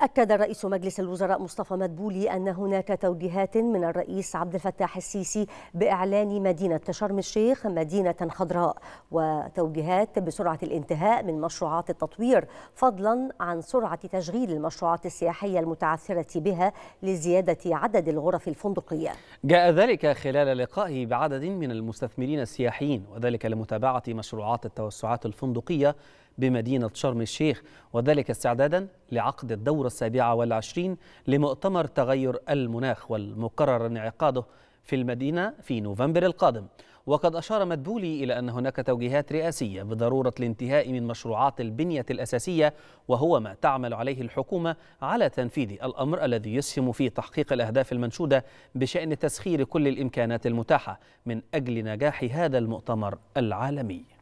أكد رئيس مجلس الوزراء مصطفى مدبولي أن هناك توجيهات من الرئيس عبد الفتاح السيسي بإعلان مدينة شرم الشيخ مدينة خضراء وتوجيهات بسرعة الانتهاء من مشروعات التطوير فضلا عن سرعة تشغيل المشروعات السياحية المتعثرة بها لزيادة عدد الغرف الفندقية جاء ذلك خلال لقائه بعدد من المستثمرين السياحيين وذلك لمتابعة مشروعات التوسعات الفندقية بمدينة شرم الشيخ وذلك استعدادا لعقد الدورة السابعة والعشرين لمؤتمر تغير المناخ والمقرر انعقاده في المدينة في نوفمبر القادم وقد أشار مدبولي إلى أن هناك توجيهات رئاسية بضرورة الانتهاء من مشروعات البنية الأساسية وهو ما تعمل عليه الحكومة على تنفيذ الأمر الذي يسهم في تحقيق الأهداف المنشودة بشأن تسخير كل الإمكانات المتاحة من أجل نجاح هذا المؤتمر العالمي